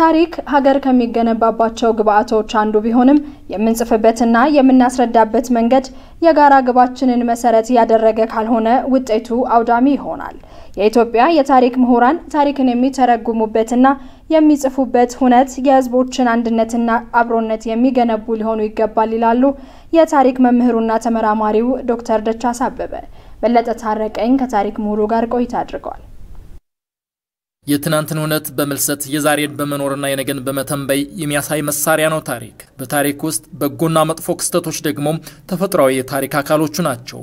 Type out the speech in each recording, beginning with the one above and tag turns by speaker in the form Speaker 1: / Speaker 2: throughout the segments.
Speaker 1: ታሪክ ሀገር ከሚገነባባቸው ግብአቶች አንዱ ቢሆንም የምንጽፍበትና የምናስረዳበት መንገድ የጋራ ግባችንን መሰረት ያደረገ ካልሆነ ውጤቱ አውዳሚ ይሆናል። የኢትዮጵያ የታሪክ ምሁራን ታሪክን የሚተረጉሙበትና የሚጽፉበት ሁነት የህዝቦችን አንድነትና አብሮነት የሚገነቡ ሊሆኑ ይገባል ይላሉ የታሪክ መምህሩና ተመራማሪው ዶክተር ደቻስ አበበ። በለጠ ታረቀኝ ከታሪክ ምሁሩ ጋር ቆይታ አድርገዋል።
Speaker 2: የትናንትን እውነት በምልሰት የዛሬን በመኖርና የነገን በመተንበይ የሚያሳይ መሳሪያ ነው ታሪክ። በታሪክ ውስጥ በጎና መጥፎ ክስተቶች ደግሞ ተፈጥሯዊ የታሪክ አካሎቹ ናቸው።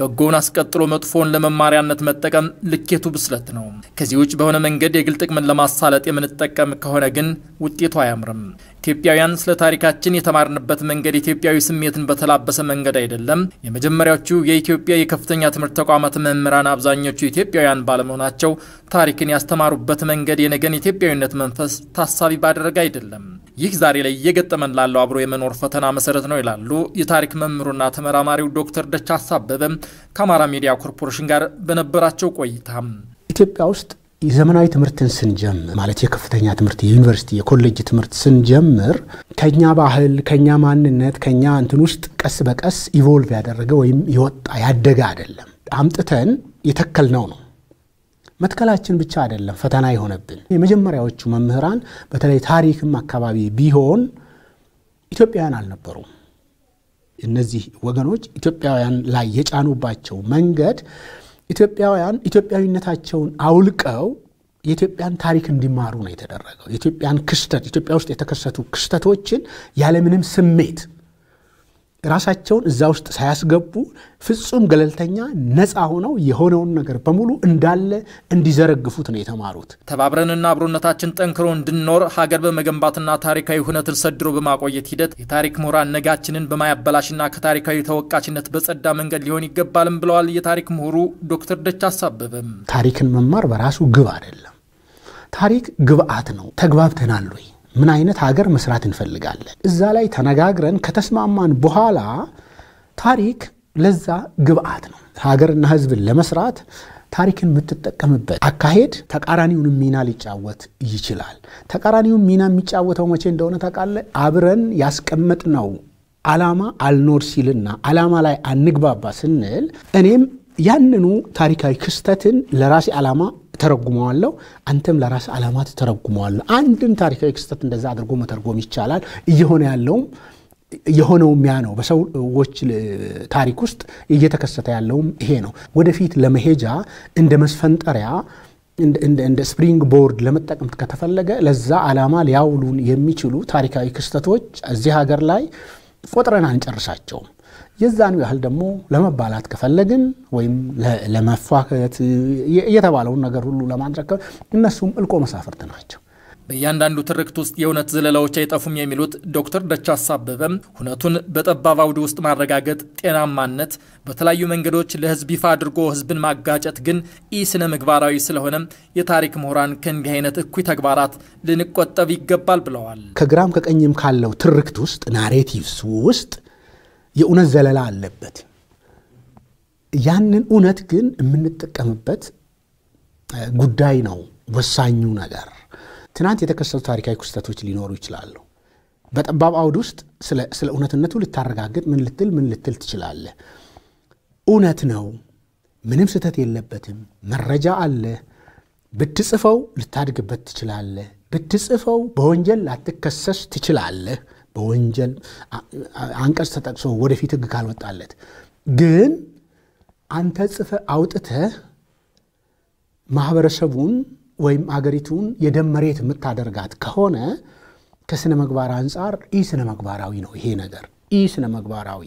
Speaker 2: በጎውን አስቀጥሎ መጥፎውን ለመማሪያነት መጠቀም ልኬቱ ብስለት ነው። ከዚህ ውጭ በሆነ መንገድ የግል ጥቅምን ለማሳለጥ የምንጠቀም ከሆነ ግን ውጤቱ አያምርም። ኢትዮጵያውያን ስለ ታሪካችን የተማርንበት መንገድ ኢትዮጵያዊ ስሜትን በተላበሰ መንገድ አይደለም። የመጀመሪያዎቹ የኢትዮጵያ የከፍተኛ ትምህርት ተቋማት መምህራን አብዛኞቹ ኢትዮጵያውያን ባለመሆናቸው ታሪክን ያስተማሩበት መንገድ የነገን ኢትዮጵያዊነት መንፈስ ታሳቢ ባደረገ አይደለም። ይህ ዛሬ ላይ እየገጠመን ላለው አብሮ የመኖር ፈተና መሰረት ነው ይላሉ የታሪክ መምህሩና ተመራማሪው ዶክተር ደቻሳ አበበ ከአማራ ሚዲያ ኮርፖሬሽን ጋር በነበራቸው ቆይታ
Speaker 1: ኢትዮጵያ ውስጥ የዘመናዊ ትምህርትን ስንጀምር ማለት የከፍተኛ ትምህርት የዩኒቨርሲቲ የኮሌጅ ትምህርት ስንጀምር ከኛ ባህል ከኛ ማንነት ከኛ እንትን ውስጥ ቀስ በቀስ ኢቮልቭ ያደረገ ወይም የወጣ ያደገ አይደለም። አምጥተን የተከልነው ነው። መትከላችን ብቻ አይደለም ፈተና የሆነብን። የመጀመሪያዎቹ መምህራን በተለይ ታሪክም አካባቢ ቢሆን ኢትዮጵያውያን አልነበሩም። እነዚህ ወገኖች ኢትዮጵያውያን ላይ የጫኑባቸው መንገድ ኢትዮጵያውያን ኢትዮጵያዊነታቸውን አውልቀው የኢትዮጵያን ታሪክ እንዲማሩ ነው የተደረገው። የኢትዮጵያን ክስተት ኢትዮጵያ ውስጥ የተከሰቱ ክስተቶችን ያለምንም ስሜት ራሳቸውን እዛ ውስጥ ሳያስገቡ ፍጹም ገለልተኛ ነፃ ሆነው የሆነውን ነገር በሙሉ እንዳለ እንዲዘረግፉት ነው የተማሩት።
Speaker 2: ተባብረንና አብሮነታችን ጠንክሮ እንድንኖር ሀገር በመገንባትና ታሪካዊ ሁነትን ሰድሮ በማቆየት ሂደት የታሪክ ምሁራን ነጋችንን በማያበላሽና ከታሪካዊ ተወቃሽነት በጸዳ መንገድ ሊሆን ይገባልም ብለዋል። የታሪክ ምሁሩ ዶክተር ደች አሳበበም
Speaker 1: ታሪክን መማር በራሱ ግብ አይደለም። ታሪክ ግብአት ነው። ተግባብተናል ወይ? ምን አይነት ሀገር መስራት እንፈልጋለን? እዛ ላይ ተነጋግረን ከተስማማን በኋላ ታሪክ ለዛ ግብአት ነው። ሀገርና ህዝብን ለመስራት ታሪክን የምትጠቀምበት አካሄድ ተቃራኒውን ሚና ሊጫወት ይችላል። ተቃራኒውን ሚና የሚጫወተው መቼ እንደሆነ ታውቃለህ? አብረን ያስቀመጥነው አላማ አልኖር ሲልና አላማ ላይ አንግባባ ስንል እኔም ያንኑ ታሪካዊ ክስተትን ለራሴ አላማ ተረጉመዋለሁ፣ አንተም ለራስ ዓላማ ተረጉመዋለሁ። አንድን ታሪካዊ ክስተት እንደዛ አድርጎ መተርጎም ይቻላል። እየሆነ ያለውም የሆነውም ያ ነው። በሰዎች ታሪክ ውስጥ እየተከሰተ ያለውም ይሄ ነው። ወደፊት ለመሄጃ እንደ መስፈንጠሪያ እንደ ስፕሪንግ ቦርድ ለመጠቀም ከተፈለገ ለዛ ዓላማ ሊያውሉን የሚችሉ ታሪካዊ ክስተቶች እዚህ ሀገር ላይ ቆጥረን አንጨርሳቸውም። የዛን ያህል ደግሞ ለመባላት ከፈለግን ወይም ለመፋከት የተባለውን ነገር ሁሉ ለማድረግ እነሱም እልቆ መሳፍርት ናቸው።
Speaker 2: በእያንዳንዱ ትርክት ውስጥ የእውነት ዘለላዎች አይጠፉም የሚሉት ዶክተር ደቻሳ አበበም እውነቱን በጠባብ አውድ ውስጥ ማረጋገጥ ጤናማነት በተለያዩ መንገዶች ለህዝብ ይፋ አድርጎ ህዝብን ማጋጨት ግን ኢ ስነ ምግባራዊ ስለሆነ የታሪክ ምሁራን ከእንዲህ አይነት እኩይ ተግባራት ልንቆጠብ ይገባል ብለዋል።
Speaker 1: ከግራም ከቀኝም ካለው ትርክት ውስጥ ናሬቲቭስ ውስጥ የእውነት ዘለላ አለበት። ያንን እውነት ግን የምንጠቀምበት ጉዳይ ነው ወሳኙ ነገር። ትናንት የተከሰቱ ታሪካዊ ክስተቶች ሊኖሩ ይችላሉ። በጠባብ አውድ ውስጥ ስለ እውነትነቱ ልታረጋግጥ ምን ልትል ምን ልትል ትችላለህ? እውነት ነው፣ ምንም ስህተት የለበትም፣ መረጃ አለ። ብትጽፈው ልታድግበት ትችላለህ። ብትጽፈው በወንጀል ላትከሰስ ትችላለህ። በወንጀል አንቀጽ ተጠቅሶ ወደፊት ህግ ካልወጣለት ግን አንተ ጽፈ አውጥተህ ማህበረሰቡን ወይም አገሪቱን የደም መሬት የምታደርጋት ከሆነ ከስነ ምግባር አንጻር ኢ ስነ ምግባራዊ ነው ይሄ ነገር ኢ ስነ ምግባራዊ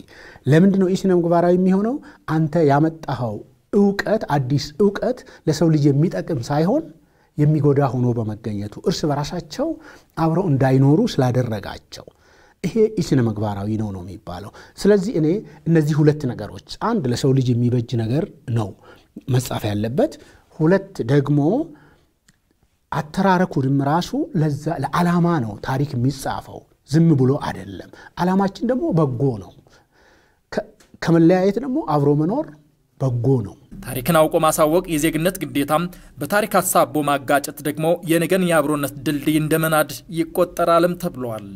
Speaker 1: ለምንድን ነው ኢ ስነ ምግባራዊ የሚሆነው አንተ ያመጣኸው እውቀት አዲስ እውቀት ለሰው ልጅ የሚጠቅም ሳይሆን የሚጎዳ ሆኖ በመገኘቱ እርስ በራሳቸው አብረው እንዳይኖሩ ስላደረጋቸው ይሄ ኢስነ ምግባራዊ ነው ነው የሚባለው። ስለዚህ እኔ እነዚህ ሁለት ነገሮች፣ አንድ ለሰው ልጅ የሚበጅ ነገር ነው መጻፍ ያለበት፣ ሁለት ደግሞ ድም ራሱ ለዛ ለዓላማ ነው ታሪክ የሚጻፈው፣ ዝም ብሎ አይደለም። ዓላማችን ደግሞ በጎ ነው። ከመለያየት ደግሞ አብሮ መኖር በጎ ነው።
Speaker 2: ታሪክን አውቆ ማሳወቅ የዜግነት ግዴታም፣ በታሪክ አሳቦ ማጋጨት ደግሞ የነገን የአብሮነት ድልድይ እንደመናድ ይቆጠራልም ተብሏል።